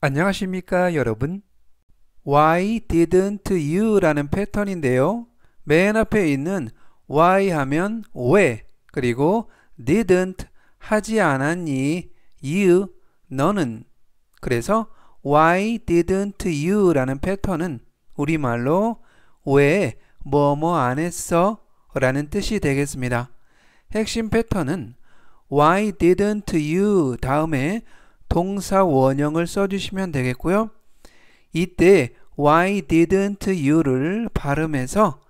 안녕하십니까 여러분 Why didn't you 라는 패턴인데요 맨 앞에 있는 why 하면 왜 그리고 didn't 하지 않았니 you 너는 그래서 why didn't you 라는 패턴은 우리말로 왜 뭐 뭐 안 했어 라는 뜻이 되겠습니다. 핵심 패턴은 why didn't you 다음에 동사 원형을 써주시면 되겠고요. 이때 why didn't you를 발음해서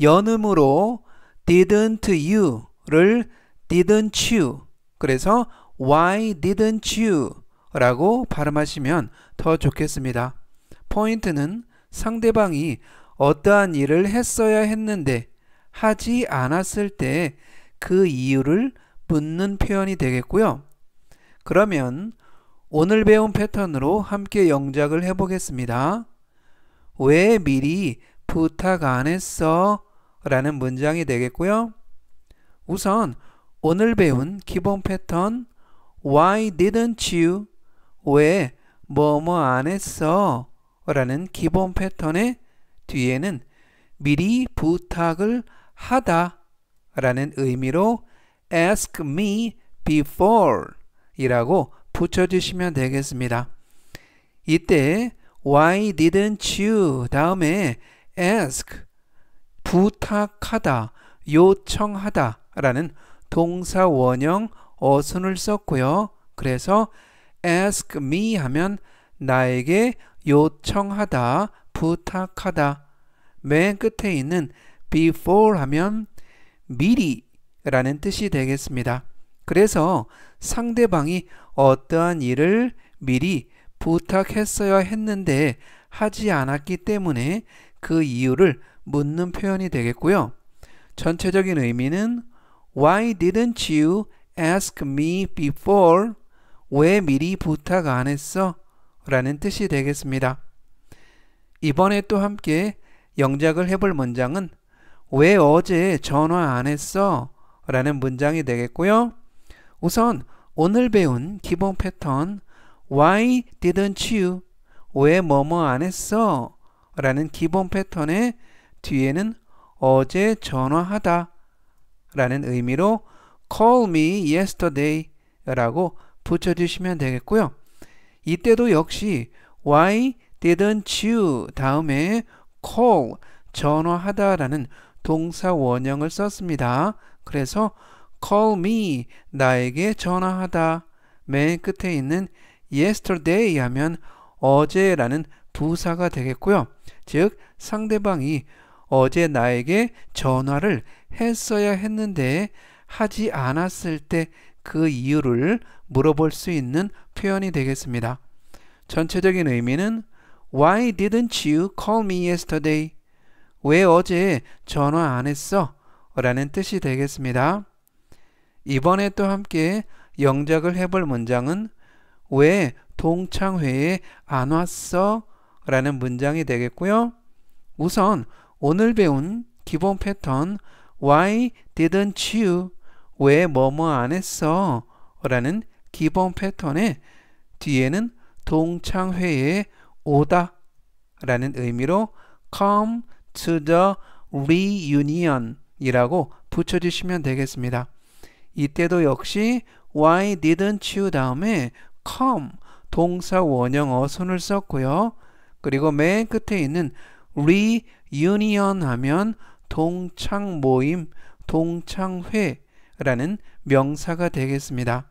연음으로 didn't you를 didn't you 그래서 why didn't you 라고 발음하시면 더 좋겠습니다. 포인트는 상대방이 어떠한 일을 했어야 했는데 하지 않았을 때 그 이유를 묻는 표현이 되겠고요. 그러면 오늘 배운 패턴으로 함께 영작을 해보겠습니다. 왜 미리 부탁 안 했어? 라는 문장이 되겠고요. 우선 오늘 배운 기본 패턴 Why didn't you? 왜 뭐뭐 안 했어? 라는 기본 패턴의 뒤에는 미리 부탁을 하다 라는 의미로 ask me before 이라고 붙여주시면 되겠습니다. 이때 why didn't you 다음에 ask 부탁하다 요청하다 라는 동사 원형 어순을 썼고요. 그래서 ask me 하면 나에게 요청하다 부탁하다 맨 끝에 있는 before 하면 미리 라는 뜻이 되겠습니다. 그래서 상대방이 어떠한 일을 미리 부탁했어야 했는데 하지 않았기 때문에 그 이유를 묻는 표현이 되겠고요. 전체적인 의미는 Why didn't you ask me before? 왜 미리 부탁 안 했어? 라는 뜻이 되겠습니다. 이번에 또 함께 영작을 해볼 문장은 왜 어제 전화 안 했어? 라는 문장이 되겠고요. 우선 오늘 배운 기본 패턴 Why didn't you? 왜 뭐뭐 안 했어? 라는 기본 패턴의 뒤에는 어제 전화하다 라는 의미로 call me yesterday 라고 붙여주시면 되겠고요. 이때도 역시 why didn't you 다음에 call 전화하다 라는 동사 원형을 썼습니다. 그래서 call me 나에게 전화하다 맨 끝에 있는 yesterday 하면 어제라는 부사가 되겠고요. 즉 상대방이 어제 나에게 전화를 했어야 했는데 하지 않았을 때 그 이유를 물어볼 수 있는 표현이 되겠습니다. 전체적인 의미는 Why didn't you call me yesterday? 왜 어제 전화 안 했어? 라는 뜻이 되겠습니다. 이번에 또 함께 영작을 해볼 문장은 왜 동창회에 안 왔어? 라는 문장이 되겠고요. 우선 오늘 배운 기본 패턴 Why didn't you? 왜 뭐뭐 안 했어? 라는 기본 패턴의 뒤에는 동창회에 오다 라는 의미로 come to the reunion 이라고 붙여주시면 되겠습니다. 이때도 역시 why didn't you 다음에 come 동사 원형 어순을 썼고요. 그리고 맨 끝에 있는 reunion 하면 동창 모임, 동창회라는 명사가 되겠습니다.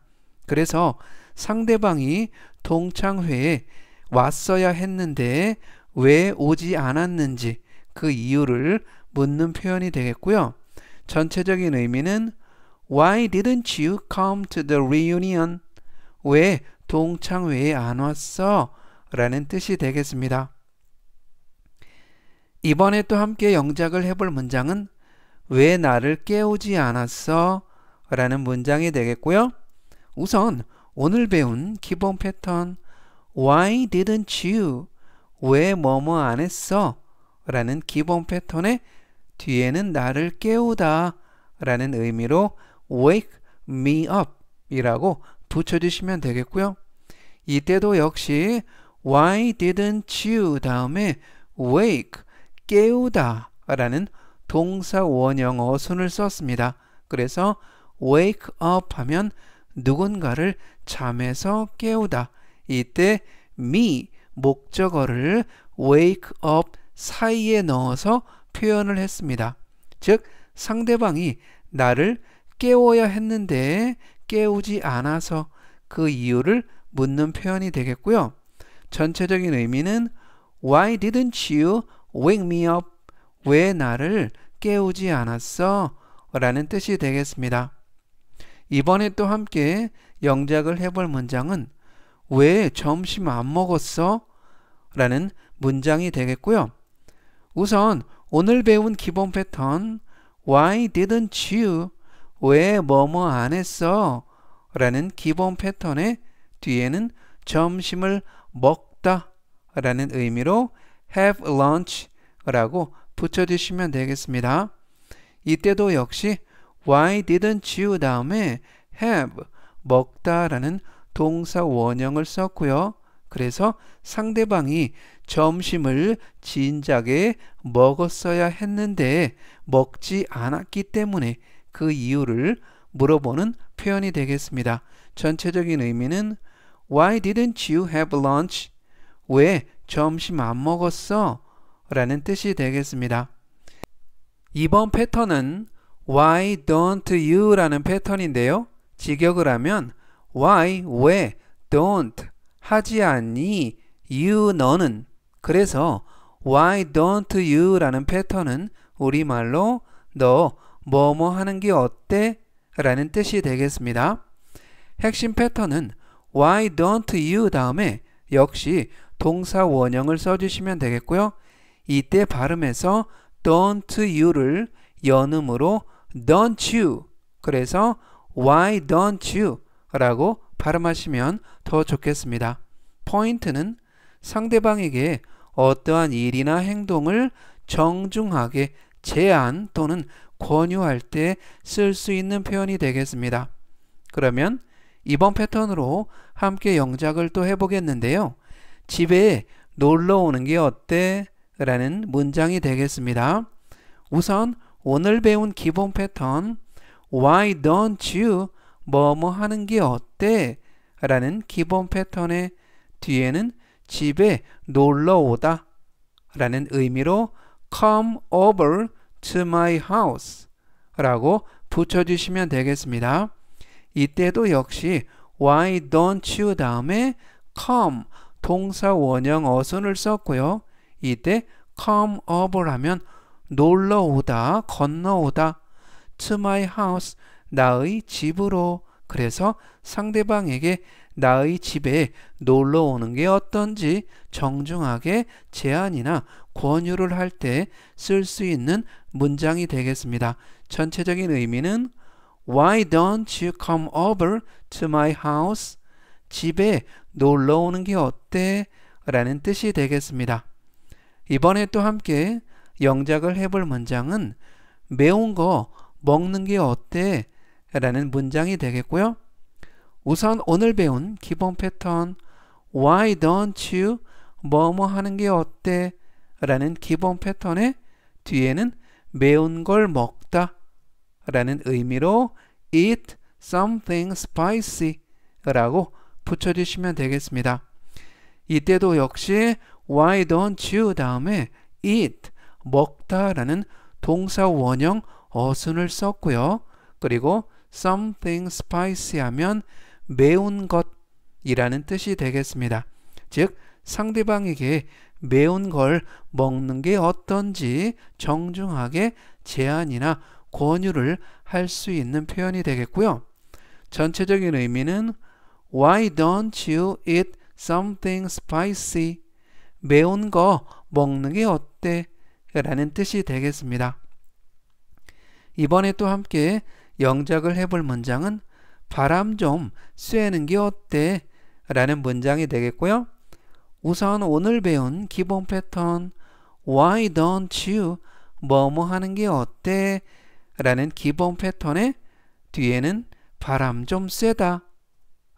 그래서 상대방이 동창회에 왔어야 했는데 왜 오지 않았는지 그 이유를 묻는 표현이 되겠고요. 전체적인 의미는 Why didn't you come to the reunion? 왜 동창회에 안 왔어? 라는 뜻이 되겠습니다. 이번에 또 함께 영작을 해볼 문장은 왜 나를 깨우지 않았어? 라는 문장이 되겠고요. 우선 오늘 배운 기본 패턴 Why didn't you? 왜 뭐뭐 안 했어? 라는 기본 패턴의 뒤에는 나를 깨우다 라는 의미로 wake me up 이라고 붙여주시면 되겠고요. 이때도 역시 why didn't you 다음에 wake 깨우다 라는 동사 원형 어순을 썼습니다. 그래서 wake up 하면 누군가를 잠에서 깨우다 이때 me 목적어를 wake up 사이에 넣어서 표현을 했습니다. 즉 상대방이 나를 깨워야 했는데 깨우지 않아서 그 이유를 묻는 표현이 되겠고요. 전체적인 의미는 Why didn't you wake me up? 왜 나를 깨우지 않았어? 라는 뜻이 되겠습니다. 이번에 또 함께 영작을 해볼 문장은 왜 점심 안 먹었어? 라는 문장이 되겠고요. 우선 오늘 배운 기본 패턴 Why didn't you 왜 뭐뭐 안 했어? 라는 기본 패턴의 뒤에는 점심을 먹다 라는 의미로 have lunch 라고 붙여주시면 되겠습니다. 이때도 역시 why didn't you 다음에 have 먹다 라는 동사 원형을 썼고요. 그래서 상대방이 점심을 진작에 먹었어야 했는데 먹지 않았기 때문에 그 이유를 물어보는 표현이 되겠습니다. 전체적인 의미는 Why didn't you have lunch? 왜 점심 안 먹었어? 라는 뜻이 되겠습니다. 이번 패턴은 Why don't you? 라는 패턴인데요. 직역을 하면 Why, 왜, don't, 하지 않니, you, 너는 그래서 Why don't you? 라는 패턴은 우리말로 너 뭐뭐 하는 게 어때? 라는 뜻이 되겠습니다. 핵심 패턴은 why don't you 다음에 역시 동사 원형을 써주시면 되겠고요. 이때 발음에서 don't you를 연음으로 don't you 그래서 why don't you 라고 발음하시면 더 좋겠습니다. 포인트는 상대방에게 어떠한 일이나 행동을 정중하게 제안 또는 권유할 때 쓸 수 있는 표현이 되겠습니다. 그러면 이번 패턴으로 함께 영작을 또 해보겠는데요. 집에 놀러 오는 게 어때? 라는 문장이 되겠습니다. 우선 오늘 배운 기본 패턴 Why don't you 뭐 뭐 하는 게 어때? 라는 기본 패턴의 뒤에는 집에 놀러 오다 라는 의미로 come over to my house 라고 붙여주시면 되겠습니다. 이때도 역시 why don't you 다음에 come 동사 원형 어순을 썼고요. 이때 come over 하면 놀러 오다, 건너오다 to my house 나의 집으로 그래서 상대방에게 나의 집에 놀러 오는 게 어떤지 정중하게 제안이나 권유를 할 때 쓸 수 있는 문장이 되겠습니다. 전체적인 의미는 Why don't you come over to my house? 집에 놀러 오는 게 어때? 라는 뜻이 되겠습니다. 이번에 또 함께 영작을 해볼 문장은 매운 거 먹는 게 어때? 라는 문장이 되겠고요. 우선 오늘 배운 기본 패턴 Why don't you 뭐뭐 하는 게 어때? 라는 기본 패턴의 뒤에는 매운 걸 먹다 라는 의미로 eat something spicy 라고 붙여주시면 되겠습니다. 이때도 역시 why don't you 다음에 eat 먹다 라는 동사 원형 어순을 썼고요. 그리고 something spicy 하면 매운 것이라는 뜻이 되겠습니다. 즉 상대방에게 매운 걸 먹는 게 어떤지 정중하게 제안이나 권유를 할 수 있는 표현이 되겠고요. 전체적인 의미는 Why don't you eat something spicy? 매운 거 먹는 게 어때? 라는 뜻이 되겠습니다. 이번에 또 함께 영작을 해볼 문장은 바람 좀 쐬는 게 어때? 라는 문장이 되겠고요. 우선 오늘 배운 기본 패턴 Why don't you 뭐 뭐 하는 게 어때? 라는 기본 패턴의 뒤에는 바람 좀 쐬다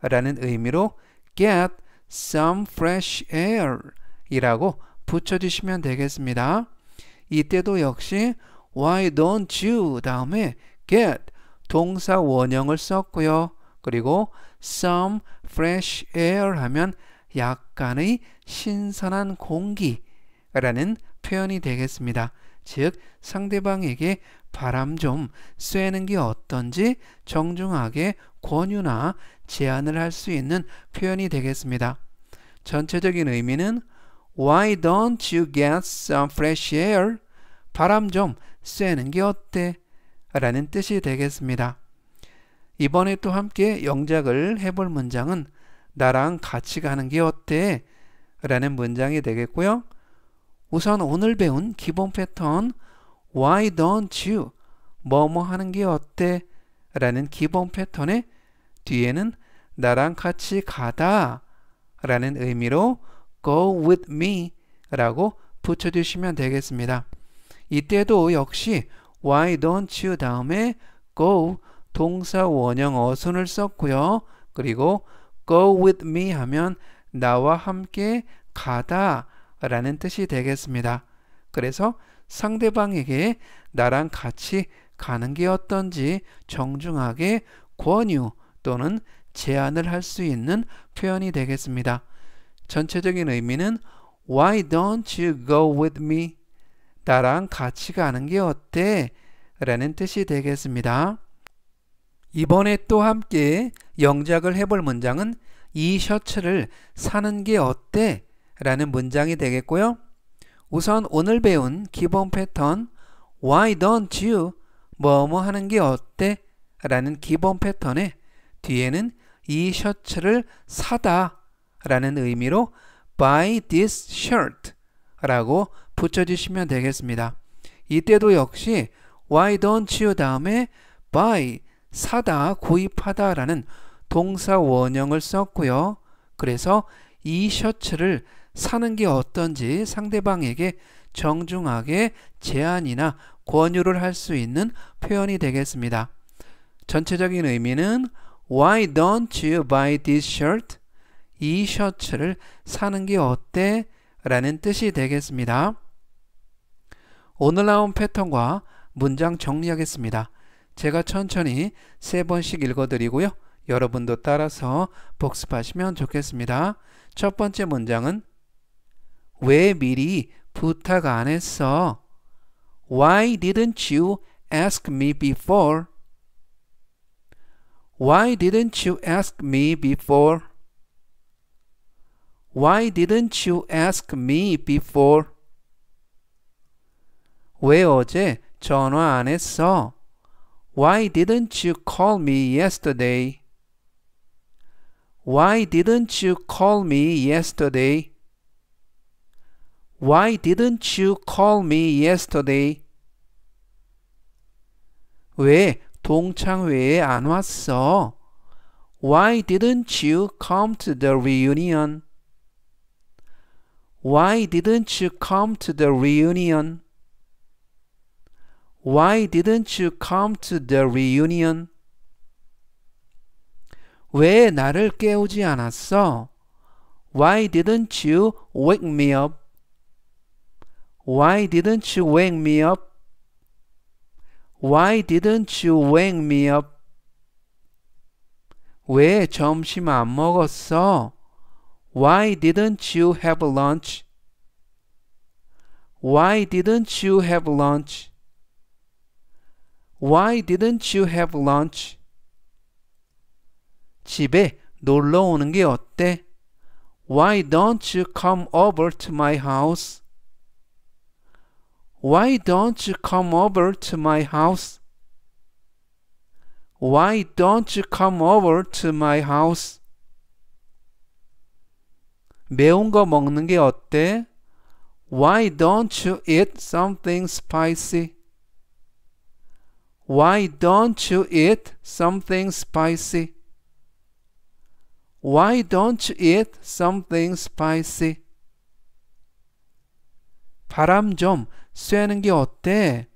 라는 의미로 get some fresh air 이라고 붙여주시면 되겠습니다. 이때도 역시 why don't you 다음에 get 동사 원형을 썼고요. 그리고 some fresh air 하면 약간의 신선한 공기라는 표현이 되겠습니다. 즉 상대방에게 바람 좀 쐬는 게 어떤지 정중하게 권유나 제안을 할 수 있는 표현이 되겠습니다. 전체적인 의미는 Why don't you get some fresh air? 바람 좀 쐬는 게 어때? 라는 뜻이 되겠습니다. 이번에 또 함께 영작을 해볼 문장은 나랑 같이 가는 게 어때? 라는 문장이 되겠고요. 우선 오늘 배운 기본 패턴 Why don't you? 뭐뭐 하는 게 어때? 라는 기본 패턴에 뒤에는 나랑 같이 가다 라는 의미로 go with me 라고 붙여주시면 되겠습니다. 이때도 역시 why don't you 다음에 go 동사 원형 어순을 썼고요. 그리고 go with me 하면 나와 함께 가다 라는 뜻이 되겠습니다. 그래서 상대방에게 나랑 같이 가는 게 어떤지 정중하게 권유 또는 제안을 할 수 있는 표현이 되겠습니다. 전체적인 의미는 Why don't you go with me? 나랑 같이 가는 게 어때? 라는 뜻이 되겠습니다. 이번에 또 함께 영작을 해볼 문장은 이 셔츠를 사는 게 어때? 라는 문장이 되겠고요. 우선 오늘 배운 기본 패턴 Why don't you 뭐 뭐 하는 게 어때? 라는 기본 패턴에 뒤에는 이 셔츠를 사다 라는 의미로 buy this shirt 라고 붙여주시면 되겠습니다. 이때도 역시 why don't you 다음에 buy 사다 구입하다 라는 동사 원형을 썼고요. 그래서 이 셔츠를 사는 게 어떤지 상대방에게 정중하게 제안이나 권유를 할 수 있는 표현이 되겠습니다. 전체적인 의미는 Why don't you buy this shirt? 이 셔츠를 사는 게 어때? 라는 뜻이 되겠습니다. 오늘 나온 패턴과 문장 정리하겠습니다. 제가 천천히 세 번씩 읽어드리고요. 여러분도 따라서 복습하시면 좋겠습니다. 첫 번째 문장은 왜 미리 부탁 안 했어? Why didn't you ask me before? Why didn't you ask me before? Why didn't you ask me before? 왜 어제 전화 안 했어? Why didn't you call me yesterday? Why didn't you call me yesterday? Why didn't you call me yesterday? 왜 동창회에 안 왔어? Why didn't you come to the reunion? Why didn't you come to the reunion? Why didn't you come to the reunion? 왜 나를 깨우지 않았어? Why didn't you wake me up? Why didn't you wake me up? Why didn't you wake me up? 왜 점심 안 먹었어? Why didn't you have lunch? Why didn't you have lunch? Why didn't you have lunch? 집에 놀러 오는 게 어때? Why don't you come over to my house? Why don't you come over to my house? Why don't you come over to my house? 매운 거 먹는 게 어때? Why don't you eat something spicy? Why don't you eat something spicy? Why don't you eat something spicy? 바람 좀 쐬는 게 어때?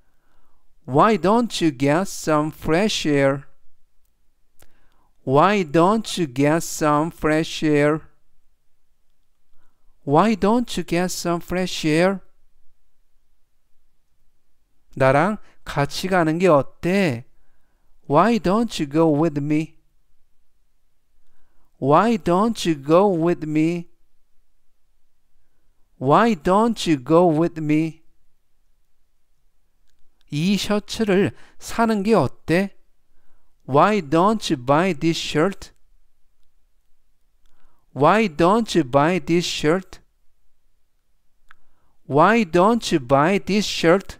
Why don't you get some fresh air? Why don't you get some fresh air? Why don't you get some fresh air? 나랑 같이 가는 게 어때? Why don't you go with me? Why don't you go with me? Why don't you go with me? 이 셔츠를 사는 게 어때? Why don't you buy this shirt? Why don't you buy this shirt? Why don't you buy this shirt?